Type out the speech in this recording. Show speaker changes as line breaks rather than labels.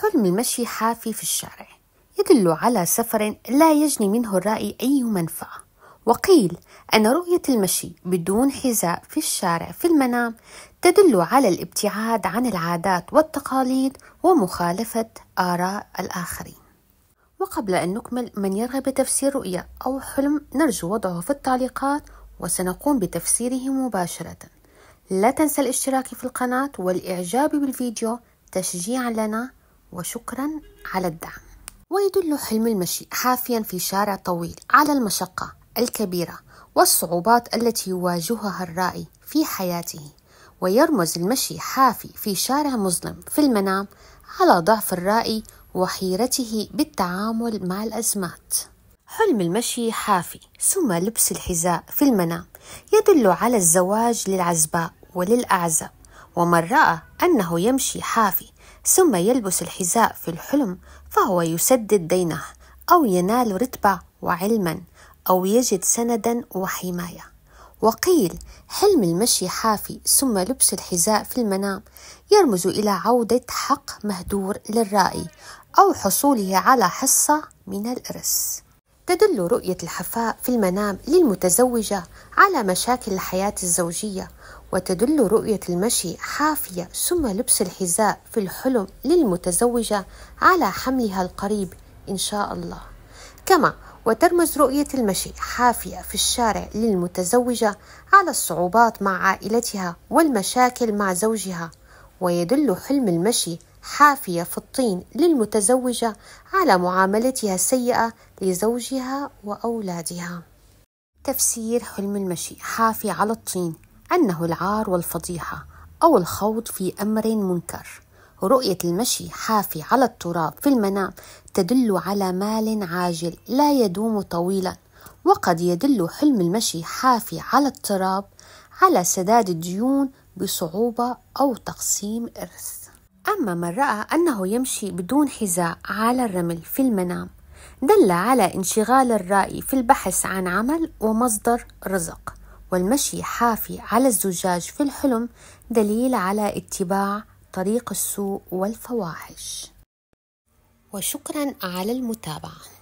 حلم المشي حافي في الشارع يدل على سفر لا يجني منه الرأي أي منفعة وقيل أن رؤية المشي بدون حذاء في الشارع في المنام تدل على الابتعاد عن العادات والتقاليد ومخالفة آراء الآخرين وقبل أن نكمل من يرغب بتفسير رؤية أو حلم نرجو وضعه في التعليقات وسنقوم بتفسيره مباشرة لا تنسى الاشتراك في القناة والإعجاب بالفيديو تشجيعا لنا وشكرا على الدعم ويدل حلم المشي حافيا في شارع طويل على المشقة الكبيرة والصعوبات التي يواجهها الرائي في حياته ويرمز المشي حافي في شارع مظلم في المنام على ضعف الرائي وحيرته بالتعامل مع الأزمات حلم المشي حافي ثم لبس الحذاء في المنام يدل على الزواج للعزباء وللأعزب ومن راى انه يمشي حافي ثم يلبس الحذاء في الحلم فهو يسدد دينه او ينال رتبه وعلما او يجد سندا وحمايه وقيل حلم المشي حافي ثم لبس الحذاء في المنام يرمز الى عوده حق مهدور للرائي او حصوله على حصه من الارث تدل رؤية الحفاء في المنام للمتزوجة على مشاكل الحياة الزوجية وتدل رؤية المشي حافية ثم لبس الحذاء في الحلم للمتزوجة على حملها القريب إن شاء الله كما وترمز رؤية المشي حافية في الشارع للمتزوجة على الصعوبات مع عائلتها والمشاكل مع زوجها ويدل حلم المشي حافية في الطين للمتزوجة على معاملتها السيئة لزوجها وأولادها. تفسير حلم المشي حافي على الطين أنه العار والفضيحة أو الخوض في أمر منكر. رؤية المشي حافي على التراب في المنام تدل على مال عاجل لا يدوم طويلا، وقد يدل حلم المشي حافي على التراب على سداد الديون بصعوبة أو تقسيم إرث أما من رأى أنه يمشي بدون حذاء على الرمل في المنام دل على انشغال الرائي في البحث عن عمل ومصدر رزق والمشي حافي على الزجاج في الحلم دليل على اتباع طريق السوء والفواحش وشكرا على المتابعه